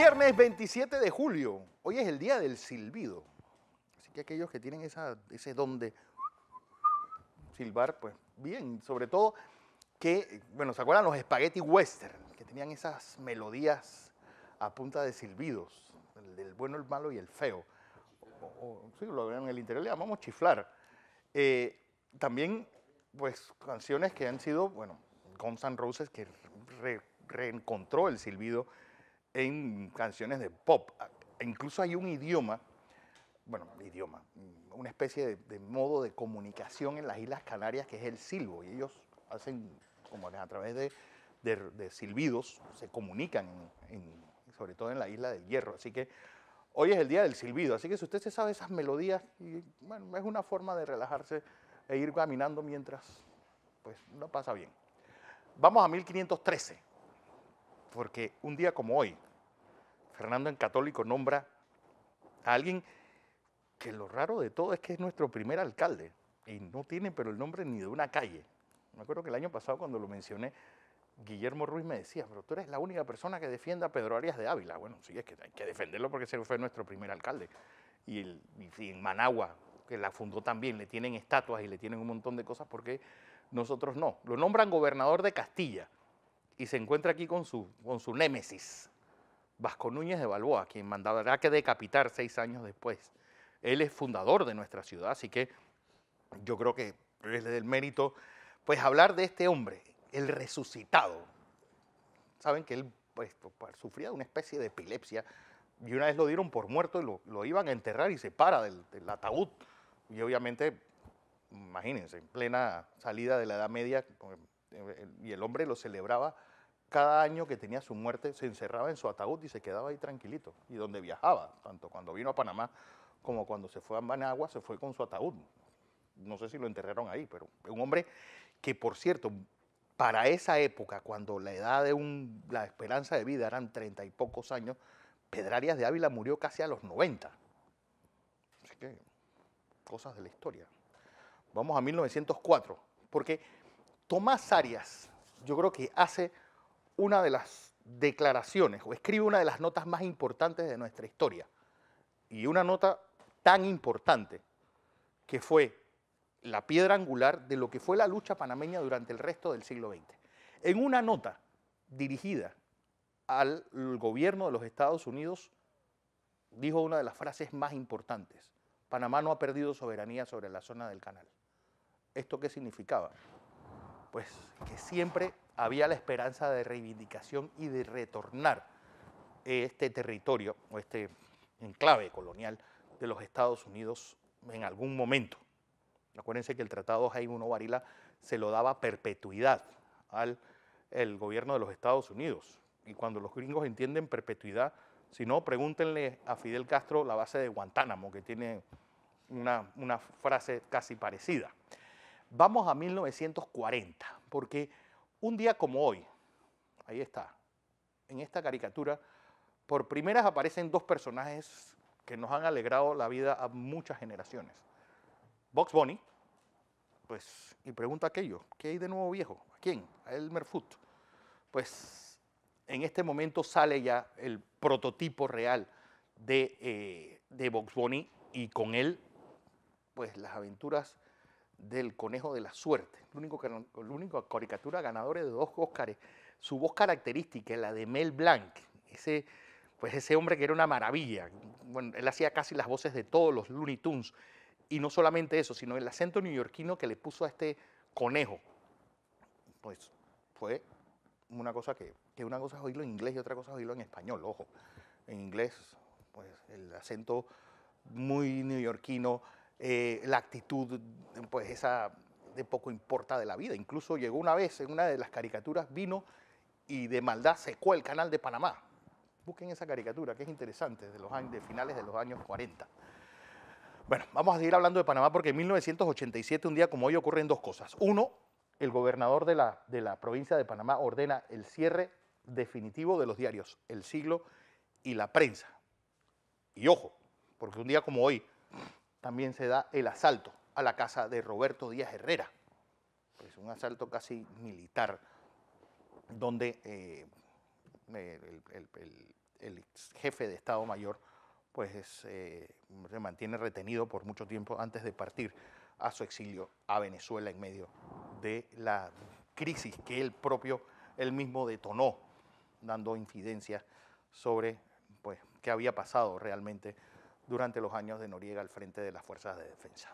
Viernes 27 de julio. Hoy es el día del silbido. Así que aquellos que tienen ese don de silbar, pues bien. Sobre todo que, bueno, ¿se acuerdan los spaghetti western? Que tenían esas melodías a punta de silbidos. El del bueno, el malo y el feo. O, sí, lo en el interior, le llamamos chiflar. Eh, también, pues, canciones que han sido, bueno, Guns N' Roses, que reencontró el silbido en canciones de pop. E incluso hay un idioma, bueno, idioma, una especie de, modo de comunicación en las Islas Canarias que es el silbo. Y ellos hacen, como a través de, silbidos, se comunican, sobre todo en la Isla del Hierro. Así que hoy es el día del silbido. Así que si usted se sabe esas melodías, bueno, es una forma de relajarse e ir caminando mientras, pues, no pasa bien. Vamos a 1513 porque un día como hoy, Fernando en Católico nombra a alguien que lo raro de todo es que es nuestro primer alcalde y no tiene pero el nombre ni de una calle. Me acuerdo que el año pasado cuando lo mencioné, Guillermo Ruiz me decía, pero tú eres la única persona que defienda a Pedro Arias de Ávila. Bueno, sí, es que hay que defenderlo porque ese fue nuestro primer alcalde. Y, en Managua, que la fundó también, le tienen estatuas y le tienen un montón de cosas porque nosotros no. Lo nombran gobernador de Castilla y se encuentra aquí con su, con su némesis, Vasco Núñez de Balboa, quien mandará que decapitar seis años después. Él es fundador de nuestra ciudad, así que yo creo que es del mérito, pues hablar de este hombre, el resucitado. Saben que él pues, pues sufría de una especie de epilepsia y una vez lo dieron por muerto y lo, iban a enterrar y se para del, del ataúd. Y obviamente, imagínense, en plena salida de la Edad Media, eh, eh, y el hombre lo celebraba cada año que tenía su muerte se encerraba en su ataúd y se quedaba ahí tranquilito. Y donde viajaba, tanto cuando vino a Panamá como cuando se fue a Managua, se fue con su ataúd. No sé si lo enterraron ahí, pero un hombre que, por cierto, para esa época, cuando la edad de un, la esperanza de vida eran treinta y pocos años, Pedrarias de Ávila murió casi a los 90. Así que, cosas de la historia. Vamos a 1904, porque Tomás Arias, yo creo que hace una de las declaraciones o escribe una de las notas más importantes de nuestra historia. Y una nota tan importante que fue la piedra angular de lo que fue la lucha panameña durante el resto del siglo XX. En una nota dirigida al gobierno de los Estados Unidos, dijo una de las frases más importantes, Panamá no ha perdido soberanía sobre la zona del canal. ¿Esto qué significaba? Pues que siempre había la esperanza de reivindicación y de retornar este territorio o este enclave colonial de los Estados Unidos en algún momento. Acuérdense que el Tratado Jaime I Varila se lo daba perpetuidad al el gobierno de los Estados Unidos. Y cuando los gringos entienden perpetuidad, si no, pregúntenle a Fidel Castro la base de Guantánamo, que tiene una, una frase casi parecida. Vamos a 1940, porque un día como hoy, ahí está, en esta caricatura, por primeras aparecen dos personajes que nos han alegrado la vida a muchas generaciones. Box Bunny, pues, y pregunta aquello, ¿qué hay de nuevo viejo? ¿A quién? A Elmer Foot. Pues en este momento sale ya el prototipo real de, eh, Box Bunny y con él, pues las aventuras del Conejo de la Suerte, la única único caricatura ganadora de dos Óscares. Su voz característica, la de Mel Blanc, ese, pues ese hombre que era una maravilla. Bueno, él hacía casi las voces de todos los Looney Tunes. Y no solamente eso, sino el acento neoyorquino que le puso a este conejo. Pues fue una cosa que, que una cosa es oírlo en inglés y otra cosa es oírlo en español, ojo. En inglés, pues el acento muy neoyorquino, eh, la actitud, pues esa de poco importa de la vida. Incluso llegó una vez, en una de las caricaturas, vino y de maldad secó el canal de Panamá. Busquen esa caricatura, que es interesante, de, los finales de los años 40. Bueno, vamos a seguir hablando de Panamá porque en 1987, un día como hoy, ocurren dos cosas. Uno, el gobernador de la, de la provincia de Panamá ordena el cierre definitivo de los diarios El Siglo y La Prensa. Y ojo, porque un día como hoy, también se da el asalto a la casa de Roberto Díaz Herrera. Es un asalto casi militar, donde eh, el, ex jefe de Estado Mayor pues, eh, se mantiene retenido por mucho tiempo antes de partir a su exilio a Venezuela en medio de la crisis que él propio, mismo detonó, dando incidencia sobre pues, qué había pasado realmente durante los años de Noriega al frente de las Fuerzas de Defensa.